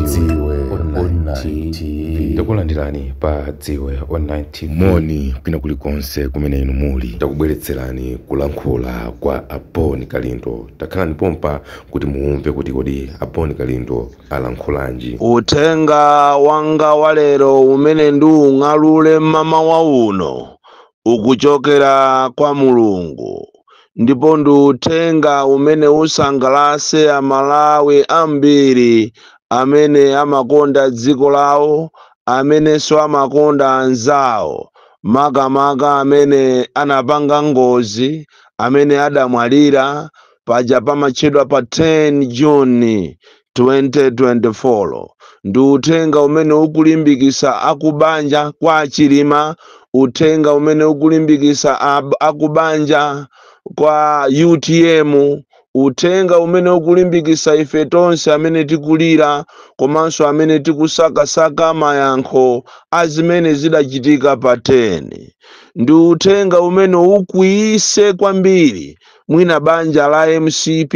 dziwe online takulandirani pa dziwe online moni kwina kulikonse kumene inu muli takubweretserani kulankhula kwa aboni kalindo takhalani pompa kuti muumve kuti kodi aboni kalindo alankhulanji uthenga wanga walero umene ndiung'alule mama wa uno ukuchokera kwa mulungu ndipo ndi uthenga umene usangalase amalawi ambiri amene amakonda dziko lawo amenenso amakonda anzawo makamaka amene anapanga ngozi amene adamwalira paja pamatchedwa pa 10 juni 2024 ndi uthenga umene ukulimbikisa akubanja kwa achilima uthenga umene ukulimbikisa akubanja kwa UTM Uthenga umene ukulimbikisa ife tonse amene tikulira komanso amene tikusakasaka mayankho a zimene zidachitika pa 10, ndi uthenga umene ukwiyise kwambiri mwina banja la MCP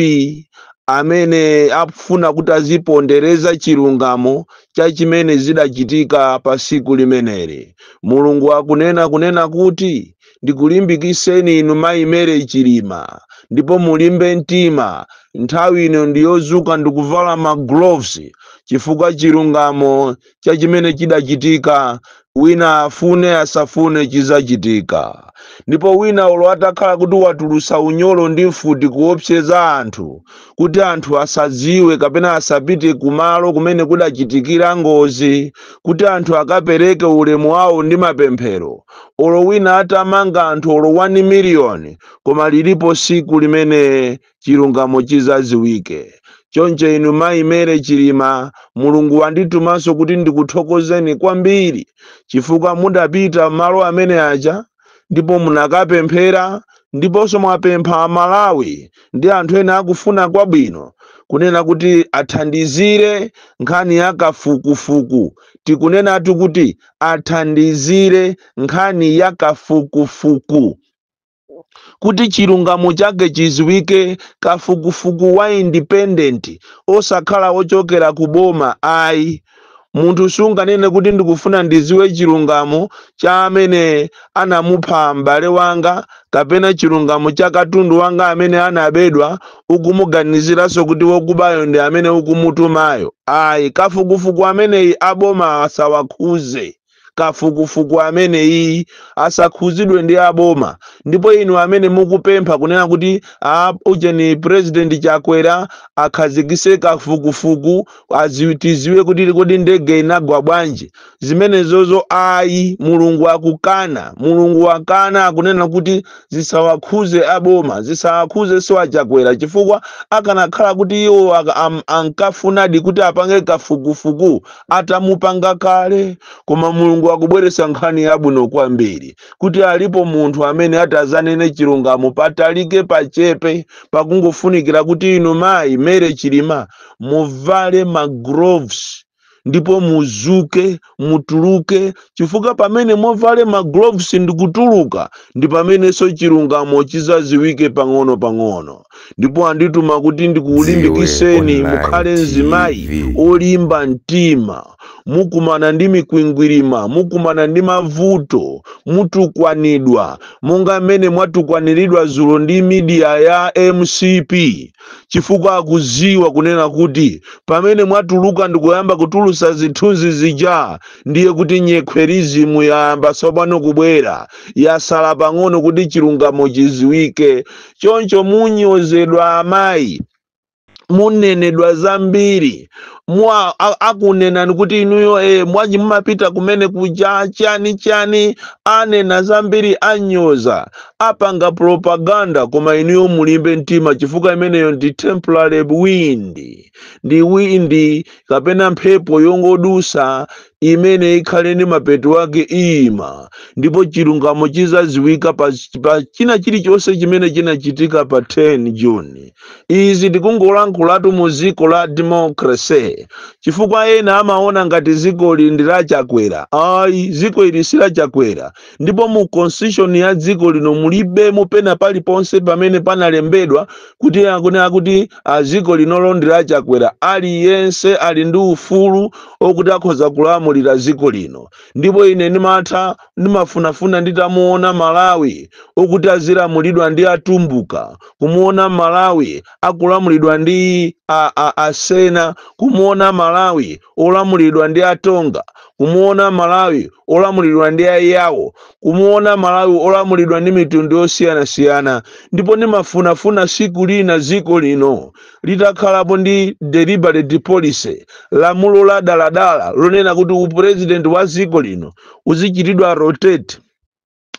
amene akufuna kuti azipondereza chilungamo cha chimene zidachitika pa siku limeneli. Mulungu akunena kunena kuti ndikulimbikise inu mayimere chilima ndipo mulimbe mtima nthawi ino ndiyozuka ndikuvala magloves chifukwa chilungamo cha chimene chidachitika wina afune asafune chizachitika ndipo wina ulo atakhala kuti watulusa unyolo ndi mfuti kuopseza anthu kuti anthu asadziwe kapena asapite kumalo kumene kudachitikira ngozi kuti anthu akapereke ulemu wawo ndi mapemphero ulo wina atamanga anthu ulo 1 miliyoni koma lilipo siku limene chilungamo chizaziwike choncho inu mayimere chilima mulungu wanditumanso kuti ndikuthokozeni kwambiri chifukwa mudapita malo amene aja ndipo munakapemphera ndiponso mwapempha amalawi ndi anthu ena akufuna kwabwino kunena kuti athandizire nkhani ya kafukufuku tikunenatu kuti athandizire nkhani ya kafukufuku kuti chilungamo chake chiziwike kafukufuku wa independent osakhala wochokera kuboma ayi munthu sunganene kuti ndikufuna ndiziwe chilungamo cha amene anamupha m'bale wanga kapena chilungamo cha katundu wanga amene anabedwa ukumuganiziranso kuti wokubayo ndi amene ukumutumayo ayi kafukufuku ameneyi aboma asawakhuze kafukufuku amene iyi asakhuzidwe ndi aboma ndipo inu amene mukupempha kunena kuti a ujeni president chakwera akhazikise kafukufuku tiziwe kuti kodi ndege inagwa bwanji zozo ayi mulungu akukana mulungu wakana akunena kuti zisawakhuze aboma zisawakhuze siwa chakwera chifukwa akanakhala kuti iwo ankafunadi kuti apange kafukufuku atamupanga kale koma mulungu wakubweresa nkhani yabwino kwambiri kuti alipo munthu amene atazanene chilungamo patalike pachepe pakungofunikira kuti inu mayi mere chilima muvale magroves ndipo muzuke mutuluke chifukwa pamene movale magloves ndikutuluka ndi pamenenso chilungamo chizaziwike pang'ono pang'ono ndipo andituma kuti ndikuulimbikiseni mukhale mzimayi olimba mtima mukumana ndi mikwingwirima mukumana ndi mavuto mutukwanidwa monga mmene mwatukwaniridwa zulo ndi midiya ya mcp chifukwa akuziwa kunena kuti pamene mwatuluka ndikuyamba kutulusa zithunzi zija ndiye kuti nyekhwerizimu yayamba tsopano kubwera yasala pang'ono kuti chilungamo chiziwike choncho munyozedwa amayi munenedwa zambiri mwa akunena nikuti inuyo e, eh, mwaji mumapita kumene kuja chani chani anena zambiri anyoza apanga propaganda koma inuyo mulimbe mtima chifukwa imeneyo ndi temporary wind ndi windi kapena mphepo yongodusa imene ikhale ni mapeto ake ima ndipo chilungamo chizaziwika pa, pa china chilichonse chimene chinachitika pa 10 june izi tikungolankhulatu mu ziko la democracy chifukwa ena amaona ngati dziko ili ndi lachakwera ayi dziko ili si lachakwera ndipo mu constitution ya dziko lino mulibe mupena paliponse pamene panalembedwa kuti akunena kuti dziko linolo ndi lachakwera aliyense ali ndi ufulu okuti akhoza kulamulira dziko lino ndipo ine ndimatha ndimafunafuna nditamuona Malawi okuti azilamulidwa ndi atumbuka kumuona Malawi akulamulidwa ndi asena kumuona malawi olamulidwa ndi atonga kumuona malawi olamulidwa ndi ayawo kumuona malawi olamulidwa ndi mitundu yosiyanasiyana ndipo ndimafunafuna siku lina ziko lino litakhalapo ndi deliberate policy lamulo la daladala lonena kuti upurezidenti wa ziko lino uzichitidwa rotate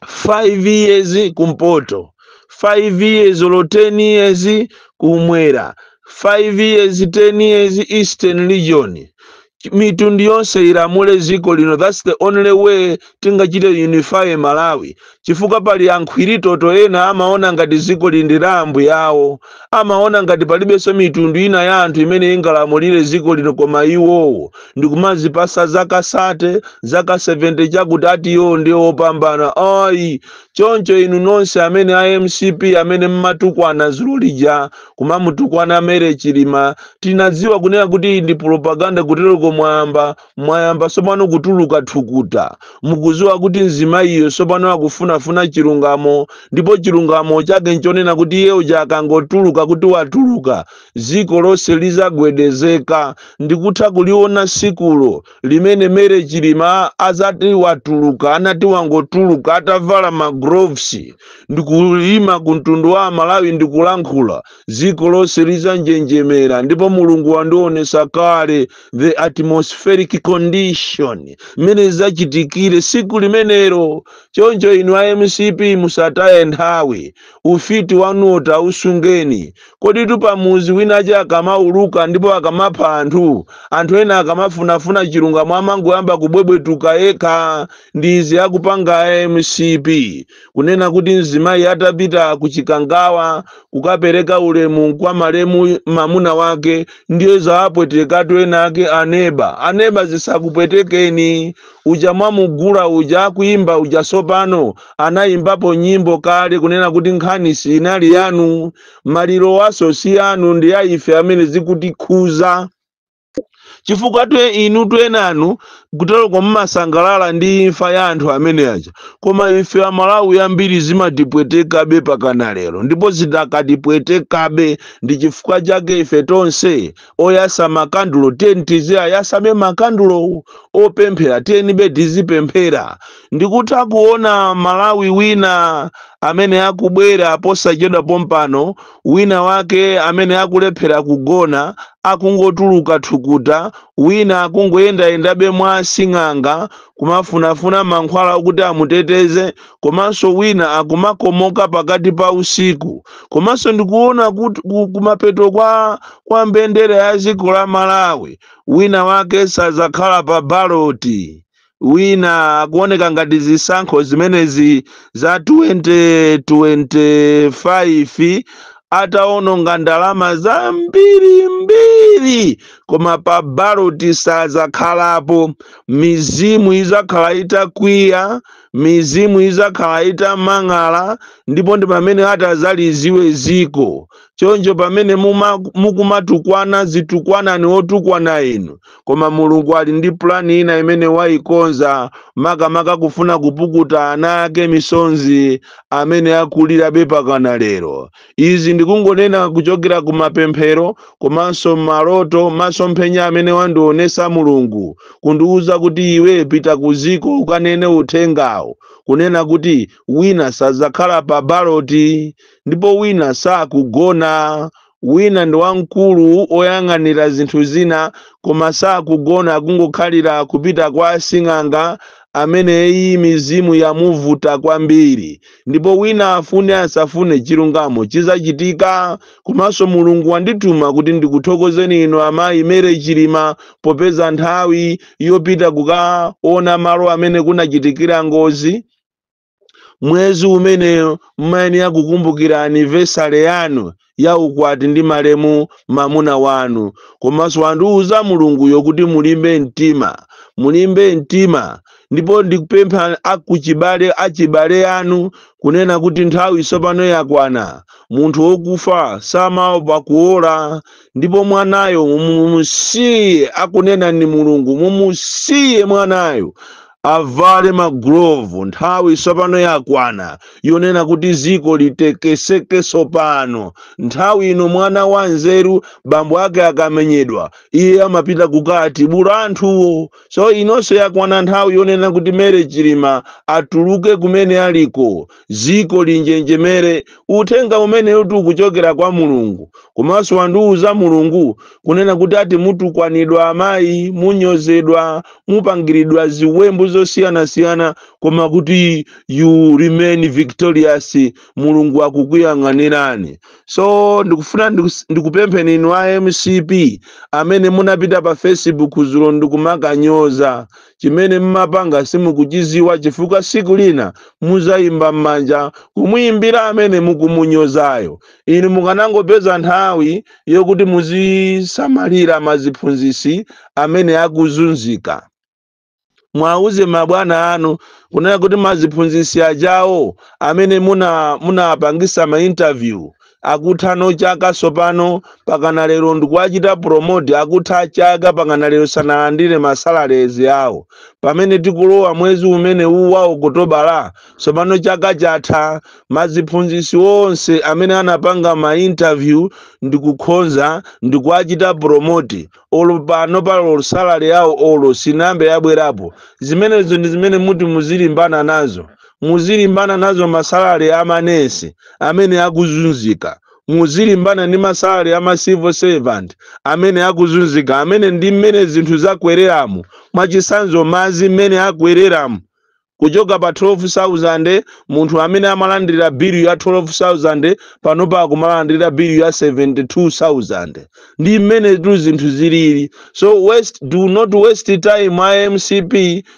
5 years kumpoto 5 years lo 10 years kumwera five years ten years eastern region mitundu yonse ilamule ziko lino that's the only way tingachite unify malawi chifukwa pali ankhwiri ena amaona ngati ziko lindi la amaona ngati palibenso mitundu ina ya anthu imene ingalamulire ziko lino koma iwowo ndikumazipasa zaka sate zaka 70 chakuti atiyo ndi wopambana ayi choncho inu nonse amene a mcp amene mmatukwana zululija kumamutukwana mere chilima tinadziwa kunena kuti ndi propaganda kutereko mwayamba mwayamba sopano kutuluka thukuta mukuziwa kuti nzima iyo sopano akufuna afuna chilungamo ndipo chilungamo chake nchonena kuti iye uja akangotuluka kuti watuluka dziko lonse lizagwedezeka ndikutha kuliona sikulo limene mere chilima azati watuluka anati wangotuluka atavala magroves ndikulima kuntundu wa malawi ndikulankhula dziko lonse lizanjenjemera ndipo mulungu wandionesa kale the atmospheric condition mmene zachitikire siku limenero choncho inu mcp musataye nthawi ufiti wanuta usungeni kodi tupamuzi wina ace akamauluka ndipo akamapha anthu anthu ena akamafunafuna chilunga mwamanguyamba kubwebwetuka yekha ndizi akupanga mcp kunena kuti mzimayi atapita kuchikangawa kukapereka ulemu kwa malemu mamuna wake ndiye zawapwetekatu ena ake aneba aneba zisakupwetekeni ujamwa mugura uja kuimba uja sopano anayimbapo nyimbo kale kunena kuti nkhani sinali yanu maliro waso si yanu ndi ya ife amene zikutikhuza chifukwa twe inu twenanu kutero koma sangalala ndi imfa ya anthu amene aja koma ife amalawi ambiri zimatipwetekabe pakana lero ndipo zitakatipwetekabe ndi chifukwa chake ife tonse oyasa makandulo ten tiziyayasabe makandulo opemphera tenibe tizipemphera ndikuti kuona malawi wina amene akubwera posachedwa pompano wina wake amene akulephera kugona akungotuluka thukuta wina akungoyendayendabe mwasi asing'anga kumafunafuna mankhwala kuti amuteteze komanso wina akumakomoka pakati pa usiku komanso ndikuona kuti kumapeto kwa kwa mbendera ya ziko la malawi wina wake sazakhala pa baloti wina akuoneka ngati zisankho zimenezi za 2025 ataononga ndalama zambiri mbiri ivi koma pa baloti sadzakhalapo mizimu izakhala itakwiya mizimu izakhala itamang'ala ndipo ndi pamene ziwe ziko choncho pamene mukumatukwana zitukwanani otukwana inu koma mulungu ali ndi pulani ina imene wayikonza makamaka kufuna kupukuta ana ake misonzi amene akulirabe pakana lero izi ndikungonena kuchokera kumapemphero komanso malo maroto maso mphenya amene wandionesa mulungu kundiwuza kuti iwe pita ku ziko ukanene uthengawo kunena kuti wina sadzakhala pa baloti ndipo wina sakugona wina ndi wamkulu oyang'anira zinthu zina koma sakugona kungokhalira kupita kwa sing'anga amene iyi mizimu yamuvuta kwambiri ndipo wina afune asafune chilungamo chizachitika komanso mulungu wandituma kuti ndikuthokozeni inu amayi mere chilima popeza nthawi yopita kukaona malo amene kunachitikira ngozi mwezi umene mmayenera yakukumbukira anivesale yanu ya ukwati ndi malemu mamuna wanu komanso wandiwuza mulunguyo kuti mulimbe mtima mulimbe mtima ndipo ndikupempha akuchibale achibale anu kunena kuti nthawi sopano yakwana munthu wokufa samawo kuwola ndipo mwanayo mumusiye akunena ni mulungu mumusiye mwanayo avale magrovu nthawi tsopano yakwana yonena kuti ziko litekeseke sopano nthawi ino mwana wa nzeru bambo ake akamenyedwa iye amapita kukati bulo anthuwo so inonso yakwana nthawi yonena kuti mere chilima atuluke kumene aliko ziko linjenjemere uthenga utu ukuchokera kwa mulungu komanso wandiuza mulungu kunena kuti ati mutukwanidwa amayi munyozedwa mupangiridwa ziwembu tozosiyanasiyana koma kuti you remain victorious mulungu akukuyang'anirani so ndikufuna ndikupempheni inu mcp amene munapita pa facebook zulo ndikumakanyoza chimene mmapanga simukuchiziwa chifukwa siku lina muzayimba m'manja kumuyimbira amene mukumunyozayo inu mukanangopeza nthawi yokuti muzisamalira maziphunzisi amene akuzunzika mwauze mabwana anu kunena kuti maziphunzitsi ajawo amene munapangisa ma interview akuthano chaka sopano pakana lero ndikuachita promoti akutha chaka pakana lero sanalandire masalalezi awo pamene tikulowa mwezi umene uwu wawo okutobala sopano chaka chatha maziphunzisi onse amene anapanga mainterview ndikukhonza ndikuachita promoti olo pano palo salale yawo olo sinambe yabwerapo zimenezo ndi zimene muti muzilimbana nazo muzilimbana nazo masalale amanesi amene akuzunzika muzilimbana ndi masalale ama civil servant amene akuzunzika amene ndi mmene zinthu zakwereramo mwachisanzo mazi mmene akwereramo kuchoka pa 12,000 munthu amene amalandira bill ya 12,000 panopa kumalandira bill ya 72,000 ndi tu zinthu zilili so waste do not waste time mcp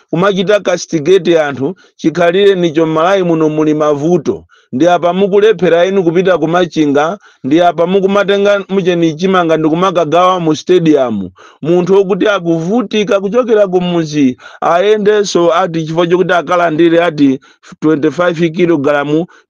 kumachita castigate anthu chikhalire nicho m'malayi muno muli mavuto ndiapa apa mukulephera inu kupita kumachinga ndiapa mukumatenga muchenicimanga ndi kumakagawa mu stadium munthu wokuti akuvutika kuchokera kumuzi ayendenso ati chifukwa chokuti akalandire ati 25 kg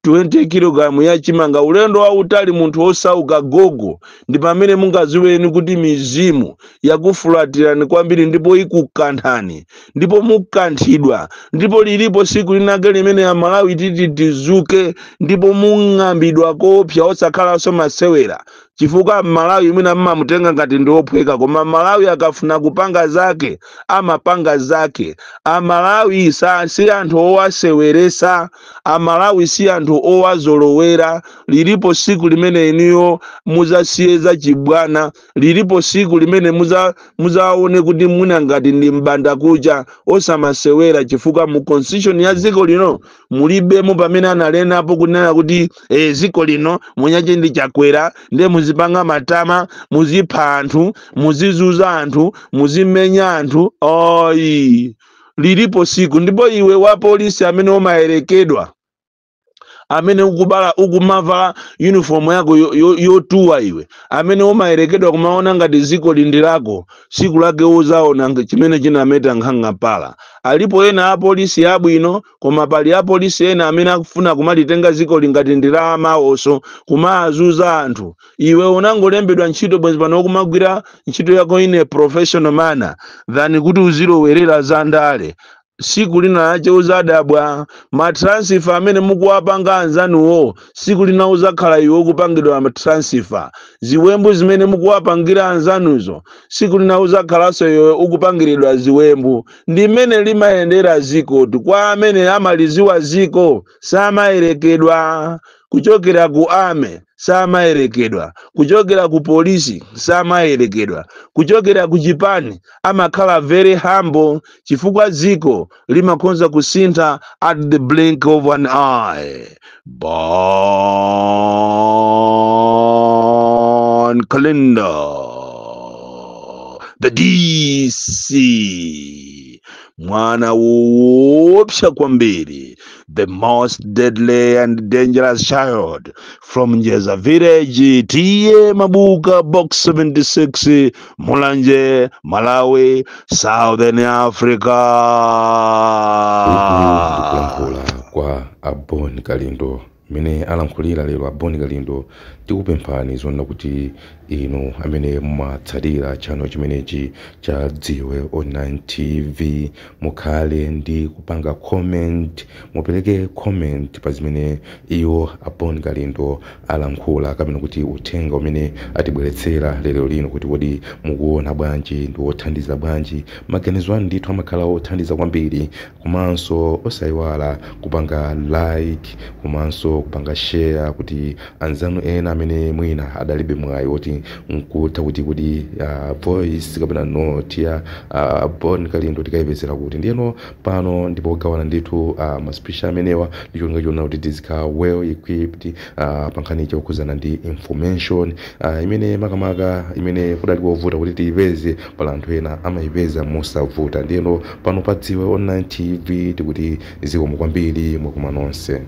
20 kg ya chimanga ulendo wautali munthu wosauka gogo ndi pamene mungaziweni kuti mizimu yakufulatirani kwambiri ndipo ikukanthani ndipo mukanthidwa ndipo lilipo siku linake limene amalawi titi tizuke ndipo muŋŋambidwako pya osakala so masewera chifukwa mmalawi mwina mmamutenga ngati ndi ophweka koma mmalawi akafuna kupanga zake amapanga zake amalawi sa si anthu owaseweresa amalawi si anthu owazolowera lilipo siku limene iniyo muzasiye chibwana lilipo siku limene muza muzaone kuti mwina ngati ndi mbanda kucha osamasewera chifukwa mu constitution ya ziko lino mulibemo pamene analenapo kunena kuti eh, ziko lino munyache ndi chakwera nde muzipanga matama muzipha anthu muzizuza anthu muzimenya anthu oyi lilipo siku ndipo iwe wa polisi amene umayerekedwa amene ukubala ukumavala uniform yako yotuwa yo, yo iwe amene umayerekedwa kumaona ngati ziko lindilako siku lake uzaona chimene chinameta nkhanga pala alipo ena apolisi abwino koma pali apolisi ena amene akufuna kumalitenga ziko lingati ndi la amawoso kumazuza anthu iwe unangolembedwa ntchito bwenzi pano kumagwira ntchito yako ine professional mana than kuti uzilowerera za ndale siku linalake uzadabwa matransifa amene mukuwapanga anzanuwo siku lina uzakhala iwo kupangidwa matransifa ziwembu zimene mukuwapangira anzanuzo siku lina uzakhalanso iwe ukupangiridwa ziwembu ndi mmene limayendera zikoti kwa amene amaliziwa ziko samayerekedwa kuchokera ku ame saamayerekedwa kuchokera ku polisi saamayerekedwa kuchokera ku chipani amakhala very humble chifukwa dziko limakhonza kusintha at the blink of an eye bon calendar the dc mwana woopsa kwambiri the most deadly and dangerous child from njeza village tiye mabuka box 76 mulanje malawi southern africa kwa abon kalindo mmene alankhulira lero aboni kalindo tikupemphani zonena kuti inu amene mumatsatira chano chimenechi cha dziwe online tv mukhale ndi kupanga comment mupereke comment pa zimene iwo aboni kalindo alankhula kapena kuti uthenga umene atibweretsera lero lino kuti kodi mukuona bwanji ndi wothandiza bwanji maganizo anu ndithu amakhala othandiza kwambiri komanso osayiwala kupanga like komanso kupanga share kuti anzanu ena amene mwina adalibe mwayi woti nkuta kuti kuti uh, voice kapena note ya uh, bon kalindo tikayipezera kuti ndiyeno pano ndipo kugawana ndithu uh, maspisha amenewa ndicho tingachiona kuti tizikhala well equipped uh, pa nkhani ndi information uh, imene makamaka imene kudali kovuta kuti tiipeze pala anthu ena amayipeza mosavuta ndiyeno pano padziwe online tv tikuti zikomo kwambiri mwakumwa nonse